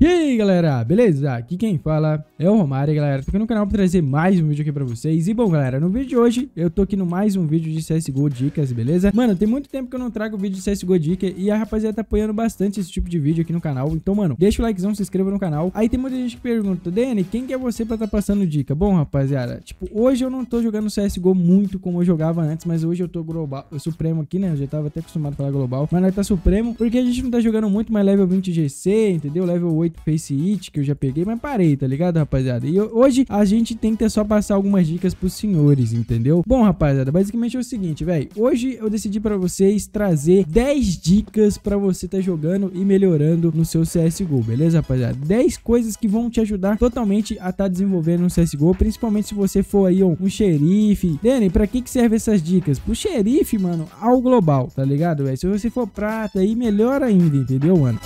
E aí galera, beleza? Aqui quem fala é o Romário, galera, tô aqui no canal pra trazer mais um vídeo aqui pra vocês E bom galera, no vídeo de hoje eu tô aqui no mais um vídeo de CSGO Dicas, beleza? Mano, tem muito tempo que eu não trago vídeo de CSGO Dica e a rapaziada tá apoiando bastante esse tipo de vídeo aqui no canal Então mano, deixa o likezão, se inscreva no canal Aí tem muita gente que pergunta, Dani, quem que é você pra tá passando dica? Bom rapaziada, tipo, hoje eu não tô jogando CSGO muito como eu jogava antes Mas hoje eu tô global, eu supremo aqui né, eu já tava até acostumado a falar global Mas nós tá supremo porque a gente não tá jogando muito mais level 20 GC, entendeu? Level 8 8 Face It, que eu já peguei, mas parei, tá ligado, rapaziada? E hoje a gente tenta só passar algumas dicas pros senhores, entendeu? Bom, rapaziada, basicamente é o seguinte, velho. Hoje eu decidi pra vocês trazer 10 dicas pra você tá jogando e melhorando no seu CSGO, beleza, rapaziada? 10 coisas que vão te ajudar totalmente a tá desenvolvendo no CSGO, principalmente se você for aí um, um xerife. Dani, pra que que serve essas dicas? Pro xerife, mano, ao global, tá ligado, velho? Se você for prata aí, melhor ainda, entendeu, mano?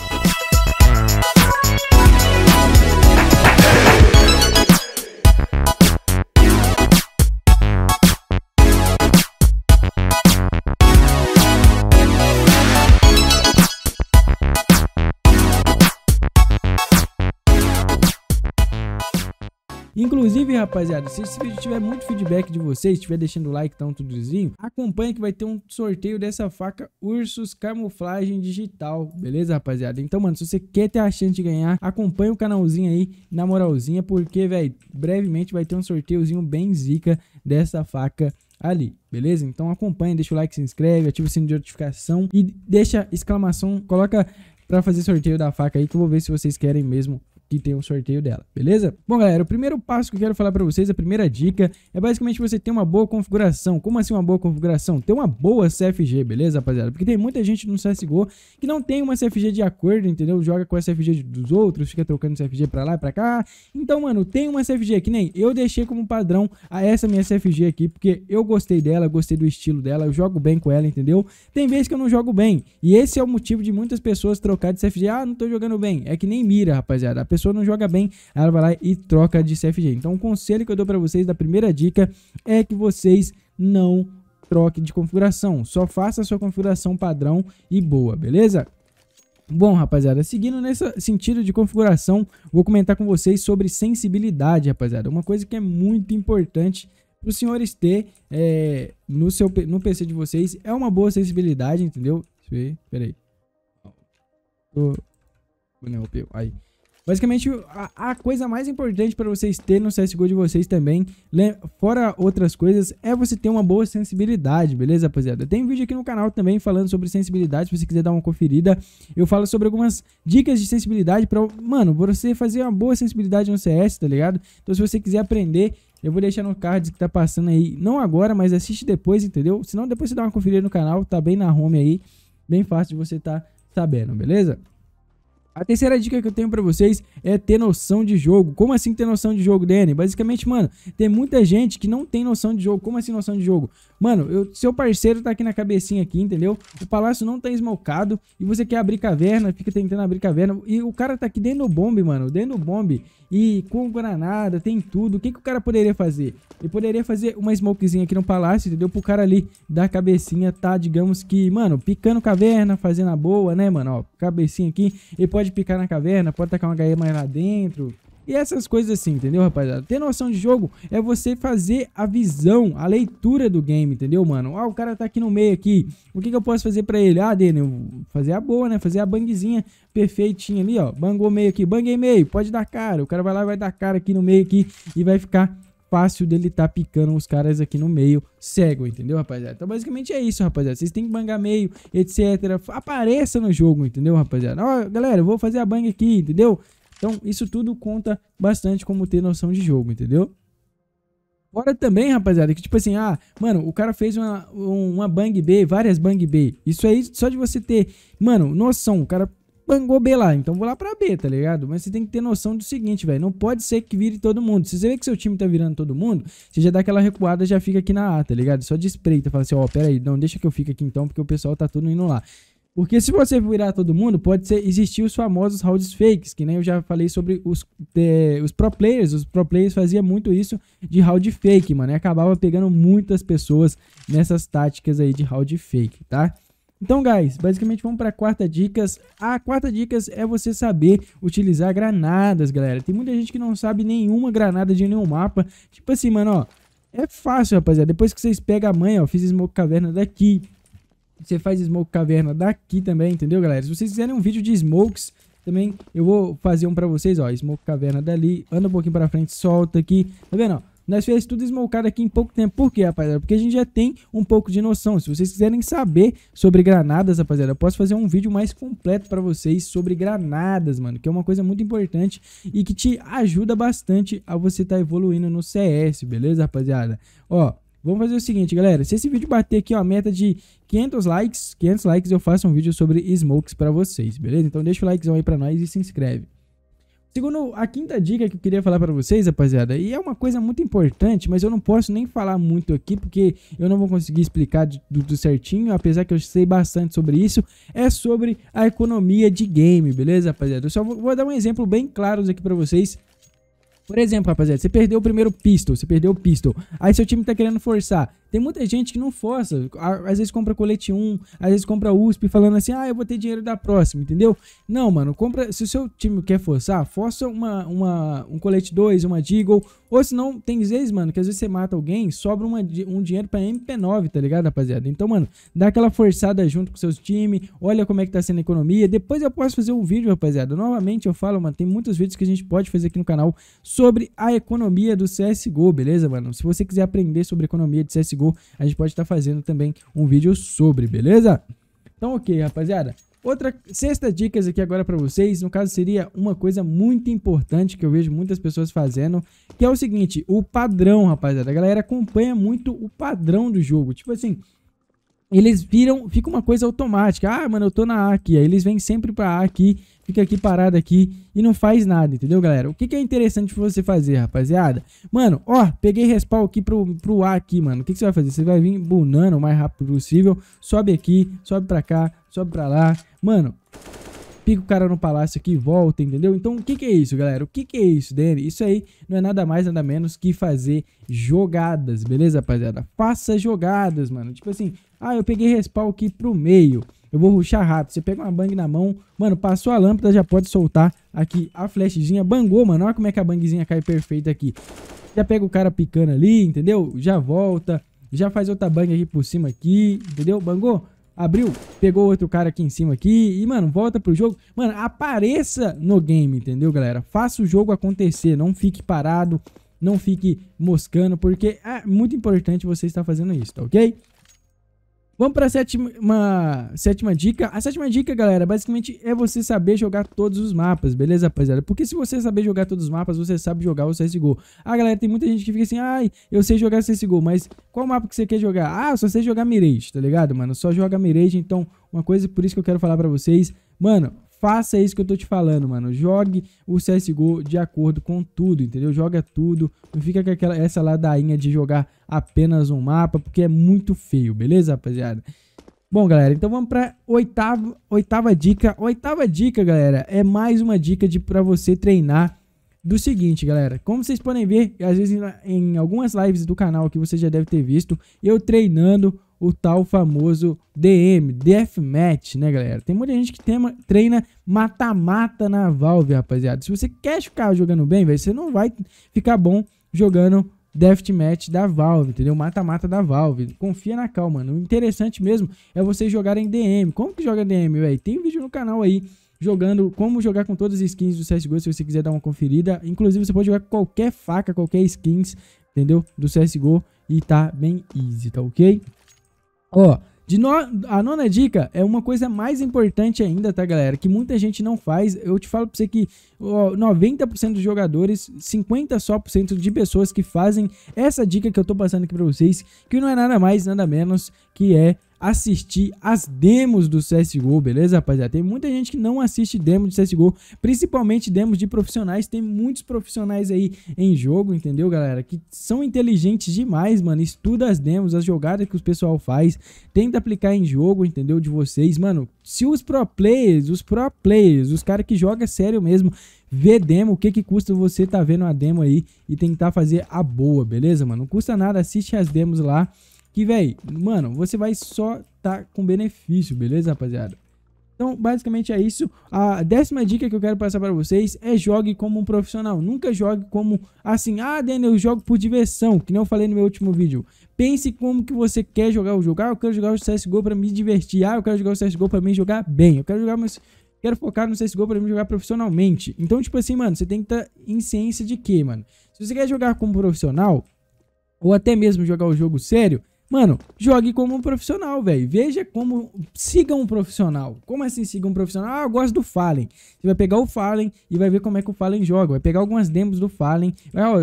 Inclusive, rapaziada, se esse vídeo tiver muito feedback de vocês, estiver deixando o like, então tá tudozinho, acompanha que vai ter um sorteio dessa faca Ursus Camuflagem Digital, beleza, rapaziada? Então, mano, se você quer ter a chance de ganhar, acompanha o canalzinho aí, na moralzinha, porque, velho, brevemente vai ter um sorteiozinho bem zica dessa faca ali, beleza? Então acompanha, deixa o like, se inscreve, ativa o sininho de notificação e deixa exclamação, coloca para fazer sorteio da faca aí que eu vou ver se vocês querem mesmo que tem um sorteio dela, beleza? Bom, galera, o primeiro passo que eu quero falar para vocês, a primeira dica, é basicamente você ter uma boa configuração. Como assim uma boa configuração? Ter uma boa CFG, beleza, rapaziada? Porque tem muita gente no CSGO que não tem uma CFG de acordo, entendeu? Joga com a CFG dos outros, fica trocando CFG para lá e pra cá. Então, mano, tem uma CFG que nem eu deixei como padrão a essa minha CFG aqui, porque eu gostei dela, gostei do estilo dela, eu jogo bem com ela, entendeu? Tem vezes que eu não jogo bem, e esse é o motivo de muitas pessoas trocar de CFG. Ah, não tô jogando bem. É que nem mira, rapaziada. A pessoa pessoa não joga bem, ela vai lá e troca de CFG. Então, o conselho que eu dou para vocês da primeira dica é que vocês não troquem de configuração. Só faça a sua configuração padrão e boa, beleza? Bom, rapaziada, seguindo nesse sentido de configuração, vou comentar com vocês sobre sensibilidade, rapaziada. Uma coisa que é muito importante para os senhores ter é, no, seu, no PC de vocês é uma boa sensibilidade, entendeu? Deixa eu ver, peraí. Tô... aí. Basicamente, a, a coisa mais importante para vocês terem no CSGO de vocês também, fora outras coisas, é você ter uma boa sensibilidade, beleza, rapaziada? Tem vídeo aqui no canal também falando sobre sensibilidade, se você quiser dar uma conferida. Eu falo sobre algumas dicas de sensibilidade para, mano, você fazer uma boa sensibilidade no CS, tá ligado? Então, se você quiser aprender, eu vou deixar no card que tá passando aí, não agora, mas assiste depois, entendeu? Senão depois você dá uma conferida no canal, tá bem na home aí, bem fácil de você tá sabendo, beleza? A terceira dica que eu tenho para vocês é ter noção de jogo. Como assim ter noção de jogo, Dani? Basicamente, mano, tem muita gente que não tem noção de jogo. Como assim noção de jogo? Mano, eu, seu parceiro tá aqui na cabecinha aqui, entendeu? O palácio não tá esmocado e você quer abrir caverna, fica tentando abrir caverna e o cara tá aqui dentro do bombe, mano, dentro do bombe e com granada, tem tudo. O que que o cara poderia fazer? Ele poderia fazer uma smokezinha aqui no palácio, entendeu? Pro cara ali da cabecinha tá, digamos que, mano, picando caverna, fazendo a boa, né, mano? Ó, cabecinha aqui, ele pode pode picar na caverna, pode tacar uma gaia lá dentro. E essas coisas assim, entendeu, rapaziada? Ter noção de jogo é você fazer a visão, a leitura do game, entendeu, mano? Ah, o cara tá aqui no meio aqui, o que, que eu posso fazer pra ele? Ah, Daniel, fazer a boa, né? Fazer a bangzinha perfeitinha ali, ó. Bangou meio aqui, banguei meio, pode dar cara. O cara vai lá, vai dar cara aqui no meio aqui e vai ficar fácil dele tá picando os caras aqui no meio cego, entendeu, rapaziada? Então, basicamente é isso, rapaziada. Vocês têm que bangar meio, etc. Apareça no jogo, entendeu, rapaziada? Ó, galera, eu vou fazer a bang aqui, entendeu? Então, isso tudo conta bastante como ter noção de jogo, entendeu? Fora também, rapaziada, que tipo assim, ah, mano, o cara fez uma, uma bang B, várias bang B. Isso aí, só de você ter, mano, noção, o cara bangou B lá, então vou lá pra B, tá ligado? Mas você tem que ter noção do seguinte, velho, não pode ser que vire todo mundo. Se você vê que seu time tá virando todo mundo, você já dá aquela recuada, já fica aqui na A, tá ligado? Só de espreita, fala assim, ó, oh, pera aí, não, deixa que eu fique aqui então, porque o pessoal tá tudo indo lá. Porque se você virar todo mundo, pode ser existir os famosos rounds fakes, que nem eu já falei sobre os, é, os pro players. Os pro players faziam muito isso de round fake, mano. E acabava pegando muitas pessoas nessas táticas aí de round fake, tá? Então, guys, basicamente vamos para a quarta dicas. A quarta dicas é você saber utilizar granadas, galera. Tem muita gente que não sabe nenhuma granada de nenhum mapa. Tipo assim, mano, ó. É fácil, rapaziada. Depois que vocês pegam a mãe, ó, fiz smoke caverna daqui. Você faz smoke caverna daqui também, entendeu, galera? Se vocês quiserem um vídeo de smokes, também eu vou fazer um pra vocês, ó. Smoke caverna dali, anda um pouquinho pra frente, solta aqui. Tá vendo, ó? Nós fizemos tudo esmolcado aqui em pouco tempo. Por quê, rapaziada? Porque a gente já tem um pouco de noção. Se vocês quiserem saber sobre granadas, rapaziada, eu posso fazer um vídeo mais completo para vocês sobre granadas, mano. Que é uma coisa muito importante e que te ajuda bastante a você estar tá evoluindo no CS, beleza, rapaziada? Ó, Vamos fazer o seguinte, galera. Se esse vídeo bater aqui, ó, a meta de 500 likes, 500 likes eu faço um vídeo sobre smokes pra vocês, beleza? Então deixa o likezão aí pra nós e se inscreve. Segundo, a quinta dica que eu queria falar para vocês, rapaziada, e é uma coisa muito importante, mas eu não posso nem falar muito aqui porque eu não vou conseguir explicar tudo certinho, apesar que eu sei bastante sobre isso, é sobre a economia de game, beleza, rapaziada? Eu só vou, vou dar um exemplo bem claro aqui para vocês por exemplo, rapaziada, você perdeu o primeiro pistol, você perdeu o pistol. Aí seu time tá querendo forçar. Tem muita gente que não força. Às vezes compra colete 1, às vezes compra USP falando assim, ah, eu vou ter dinheiro da próxima, entendeu? Não, mano, compra. Se o seu time quer forçar, força uma, uma, um colete 2, uma Deagle. Ou senão, tem vezes, mano, que às vezes você mata alguém, sobra uma, um dinheiro pra MP9, tá ligado, rapaziada? Então, mano, dá aquela forçada junto com seus times, olha como é que tá sendo a economia. Depois eu posso fazer um vídeo, rapaziada. Novamente eu falo, mano, tem muitos vídeos que a gente pode fazer aqui no canal sobre a economia do CSGO, beleza, mano? Se você quiser aprender sobre economia de CSGO, chegou, a gente pode estar tá fazendo também um vídeo sobre, beleza? Então, ok, rapaziada. Outra sexta dica aqui agora para vocês, no caso seria uma coisa muito importante que eu vejo muitas pessoas fazendo, que é o seguinte, o padrão, rapaziada. A galera acompanha muito o padrão do jogo. Tipo assim, eles viram, fica uma coisa automática. Ah, mano, eu tô na A aqui. Aí eles vêm sempre pra A aqui, fica aqui parado aqui e não faz nada, entendeu, galera? O que, que é interessante você fazer, rapaziada? Mano, ó, peguei respawn aqui pro, pro A aqui, mano. O que, que você vai fazer? Você vai vir bunando o mais rápido possível, sobe aqui, sobe pra cá, sobe pra lá. Mano, pica o cara no palácio aqui e volta, entendeu? Então o que, que é isso, galera? O que, que é isso, Dani? Isso aí não é nada mais, nada menos que fazer jogadas, beleza, rapaziada? Faça jogadas, mano. Tipo assim, ah, eu peguei respawn aqui pro meio. Eu vou ruxar rápido. Você pega uma bang na mão, mano, passou a lâmpada, já pode soltar aqui a flechinha Bangou, mano. Olha como é que a bangzinha cai perfeita aqui. Já pega o cara picando ali, entendeu? Já volta. Já faz outra bang aqui por cima aqui, entendeu? Bangou? Abriu, pegou outro cara aqui em cima aqui e, mano, volta pro jogo. Mano, apareça no game, entendeu, galera? Faça o jogo acontecer, não fique parado, não fique moscando, porque é muito importante você estar fazendo isso, tá ok? Vamos para a sétima, sétima dica. A sétima dica, galera, basicamente é você saber jogar todos os mapas, beleza, rapaziada? Porque se você saber jogar todos os mapas, você sabe jogar o CSGO. Ah, galera, tem muita gente que fica assim, ai, eu sei jogar CSGO, mas qual mapa que você quer jogar? Ah, só sei jogar Mirage, tá ligado, mano? Só joga Mirage, então uma coisa, por isso que eu quero falar para vocês. Mano, Faça isso que eu tô te falando, mano. Jogue o CSGO de acordo com tudo, entendeu? Joga tudo. Não fica com aquela, essa ladainha de jogar apenas um mapa, porque é muito feio, beleza, rapaziada? Bom, galera, então vamos para oitava, oitava dica. Oitava dica, galera, é mais uma dica de para você treinar do seguinte, galera. Como vocês podem ver, às vezes em, em algumas lives do canal que você já deve ter visto, eu treinando o tal famoso DM, Deathmatch, né, galera? Tem muita gente que tema, treina mata-mata na Valve, rapaziada. Se você quer ficar jogando bem, velho, você não vai ficar bom jogando Deathmatch da Valve, entendeu? Mata-mata da Valve. Confia na calma, mano. O interessante mesmo é vocês jogarem DM. Como que joga DM, velho? Tem vídeo no canal aí jogando como jogar com todas as skins do CSGO, se você quiser dar uma conferida. Inclusive, você pode jogar com qualquer faca, qualquer skins, entendeu? Do CSGO e tá bem easy, tá ok? Ó, de no... a nona dica é uma coisa mais importante ainda, tá, galera? Que muita gente não faz. Eu te falo pra você que ó, 90% dos jogadores, 50 só por cento de pessoas que fazem essa dica que eu tô passando aqui pra vocês, que não é nada mais, nada menos que é assistir as demos do CSGO, beleza, rapaziada? Tem muita gente que não assiste demos do CSGO, principalmente demos de profissionais. Tem muitos profissionais aí em jogo, entendeu, galera? Que são inteligentes demais, mano. Estuda as demos, as jogadas que o pessoal faz. Tenta aplicar em jogo, entendeu? De vocês, mano. Se os pro players, os pro players, os caras que jogam sério mesmo, vê demo, o que que custa você tá vendo a demo aí e tentar fazer a boa, beleza, mano? Não custa nada, assiste as demos lá que, velho, mano, você vai só tá com benefício, beleza, rapaziada? Então, basicamente é isso. A décima dica que eu quero passar para vocês é jogue como um profissional. Nunca jogue como assim, ah, Daniel, eu jogo por diversão, que nem eu falei no meu último vídeo. Pense como que você quer jogar o jogo. Ah, eu quero jogar o CSGO para me divertir. Ah, eu quero jogar o CSGO para me jogar bem. Eu quero jogar mas Quero focar no CSGO para me jogar profissionalmente. Então, tipo assim, mano, você tem que estar tá em ciência de quê, mano? Se você quer jogar como profissional, ou até mesmo jogar o jogo sério, Mano, jogue como um profissional, velho. Veja como. Siga um profissional. Como assim siga um profissional? Ah, eu gosto do Fallen. Você vai pegar o Fallen e vai ver como é que o Fallen joga. Vai pegar algumas demos do Fallen.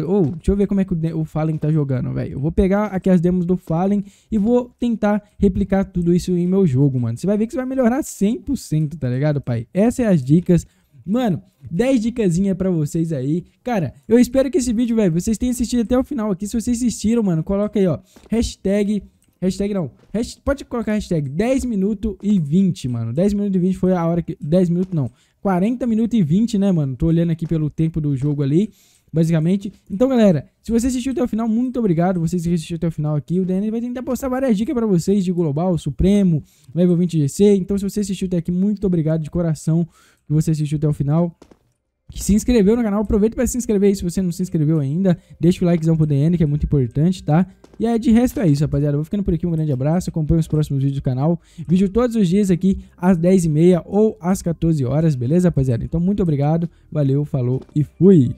Ou, oh, ah, deixa eu ver como é que o, Fallen tá jogando, velho. Eu vou pegar aqui as demos do Fallen e vou tentar replicar tudo isso em meu jogo, mano. Você vai ver que você vai melhorar 100%, tá ligado, pai? Essas são é as dicas. Mano, 10 dicasinha pra vocês aí. Cara, eu espero que esse vídeo, velho, vocês tenham assistido até o final aqui. Se vocês assistiram, mano, coloca aí, ó, hashtag... Hashtag não. Hashtag, pode colocar hashtag 10 minutos e 20, mano. 10 minutos e 20 foi a hora que... 10 minutos não. 40 minutos e 20, né, mano? Tô olhando aqui pelo tempo do jogo ali basicamente. Então, galera, se você assistiu até o final, muito obrigado. Vocês que assistiram até o final aqui, o Daniel vai tentar postar várias dicas para vocês de Global, Supremo, Level 20 GC. Então, se você assistiu até aqui, muito obrigado de coração que você assistiu até o final que se inscreveu no canal. Aproveita para se inscrever aí se você não se inscreveu ainda. Deixa o likezão pro DN, que é muito importante, tá? E aí, de resto é isso, rapaziada. vou ficando por aqui. Um grande abraço. Acompanhe os próximos vídeos do canal. Vídeo todos os dias aqui às 10h30 ou às 14 horas, beleza, rapaziada? Então, muito obrigado. Valeu, falou e fui!